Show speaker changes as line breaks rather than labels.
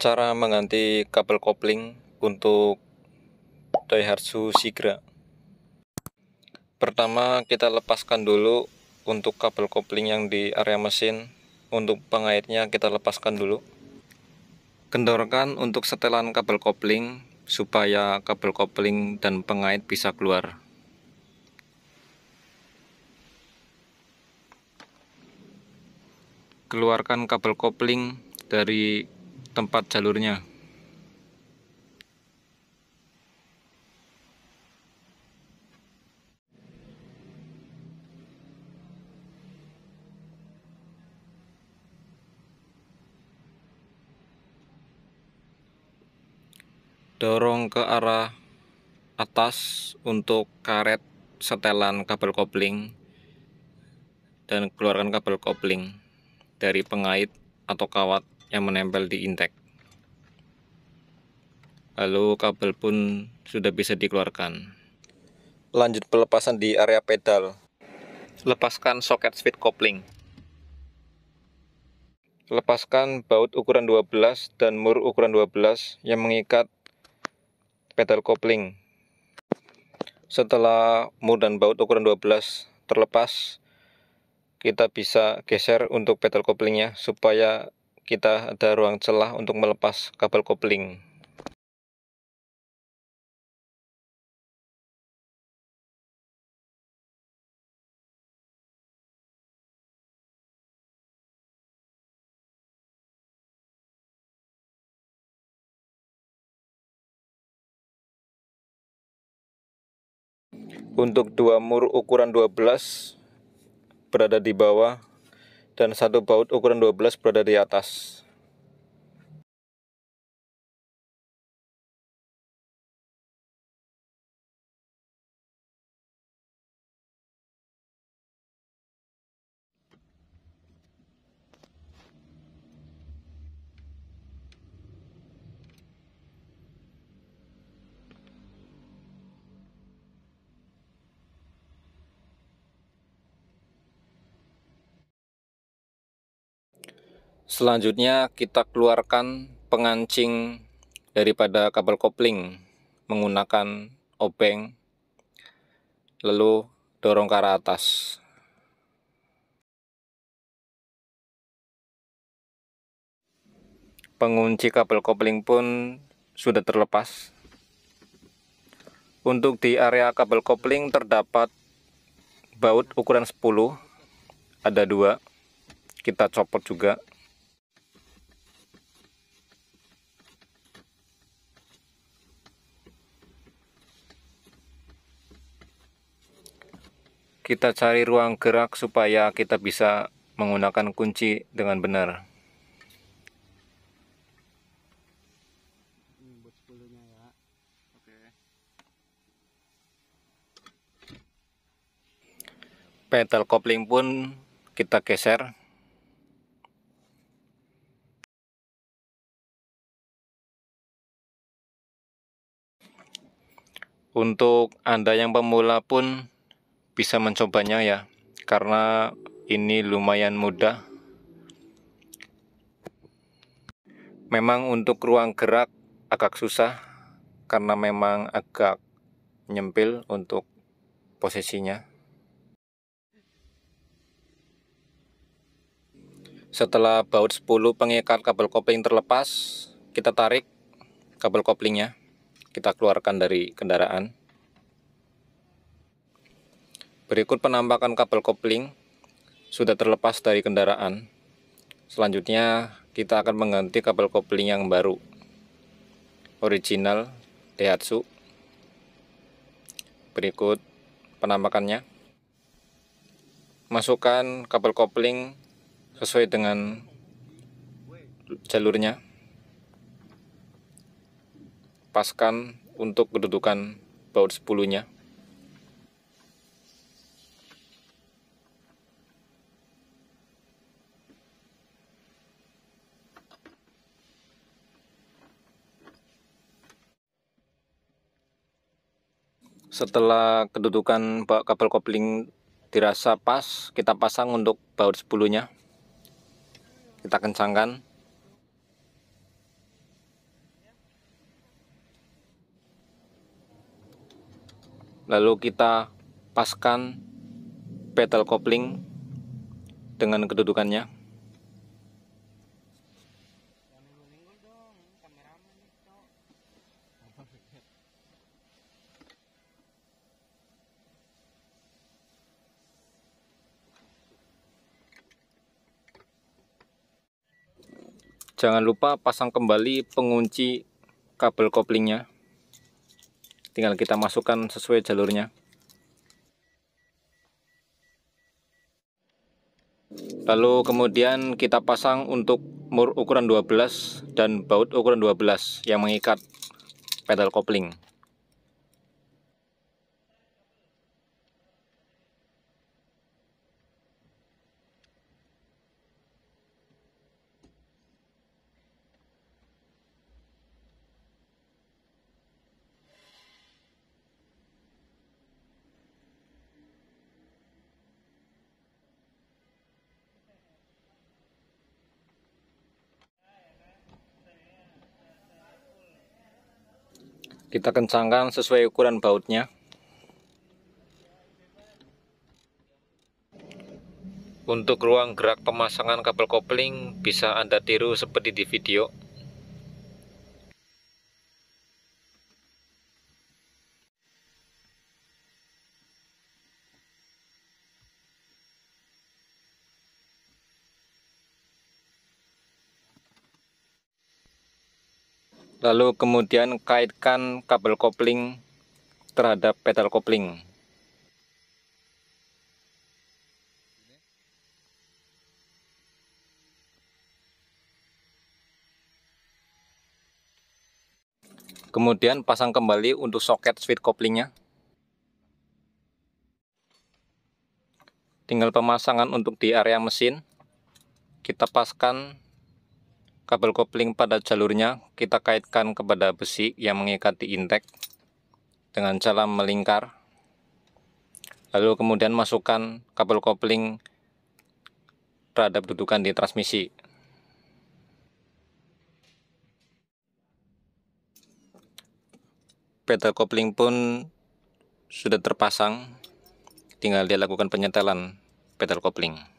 cara mengganti kabel kopling untuk Daihatsu Sigra pertama kita lepaskan dulu untuk kabel kopling yang di area mesin untuk pengaitnya kita lepaskan dulu kendorkan untuk setelan kabel kopling supaya kabel kopling dan pengait bisa keluar keluarkan kabel kopling dari tempat jalurnya dorong ke arah atas untuk karet setelan kabel kopling dan keluarkan kabel kopling dari pengait atau kawat yang menempel di intake lalu kabel pun sudah bisa dikeluarkan lanjut pelepasan di area pedal lepaskan soket speed kopling lepaskan baut ukuran 12 dan mur ukuran 12 yang mengikat pedal kopling setelah mur dan baut ukuran 12 terlepas kita bisa geser untuk pedal koplingnya supaya kita ada ruang celah untuk melepas kabel kopling. Untuk dua mur ukuran 12 berada di bawah dan satu baut ukuran 12 berada di atas. Selanjutnya kita keluarkan pengancing daripada kabel kopling menggunakan obeng lalu dorong ke arah atas. Pengunci kabel kopling pun sudah terlepas. Untuk di area kabel kopling terdapat baut ukuran 10 ada dua kita copot juga kita cari ruang gerak supaya kita bisa menggunakan kunci dengan benar Pedal kopling pun kita geser untuk Anda yang pemula pun bisa mencobanya ya karena ini lumayan mudah memang untuk ruang gerak agak susah karena memang agak nyempil untuk posisinya setelah baut 10 pengikat kabel kopling terlepas kita tarik kabel koplingnya kita keluarkan dari kendaraan Berikut penampakan kabel kopling sudah terlepas dari kendaraan. Selanjutnya kita akan mengganti kabel kopling yang baru. Original Daihatsu. Berikut penampakannya. Masukkan kabel kopling sesuai dengan jalurnya. Paskan untuk kedudukan baut sepuluhnya. setelah kedudukan kabel kopling dirasa pas kita pasang untuk baut sepuluhnya. kita kencangkan lalu kita paskan petal kopling dengan kedudukannya jangan lupa pasang kembali pengunci kabel koplingnya tinggal kita masukkan sesuai jalurnya lalu kemudian kita pasang untuk mur ukuran 12 dan baut ukuran 12 yang mengikat pedal kopling kita kencangkan sesuai ukuran bautnya untuk ruang gerak pemasangan kabel kopling bisa anda tiru seperti di video lalu kemudian kaitkan kabel kopling terhadap pedal kopling kemudian pasang kembali untuk soket switch koplingnya tinggal pemasangan untuk di area mesin kita paskan Kabel kopling pada jalurnya kita kaitkan kepada besi yang mengikat di intake dengan cara melingkar. Lalu kemudian masukkan kabel kopling terhadap dudukan di transmisi. Pedal kopling pun sudah terpasang, tinggal dilakukan penyetelan pedal kopling.